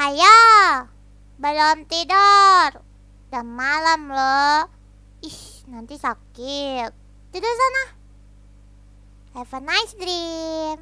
Hayo, belum tidur. Udah malam loh. Ih, nanti sakit. Tidur sana. Have a nice dream.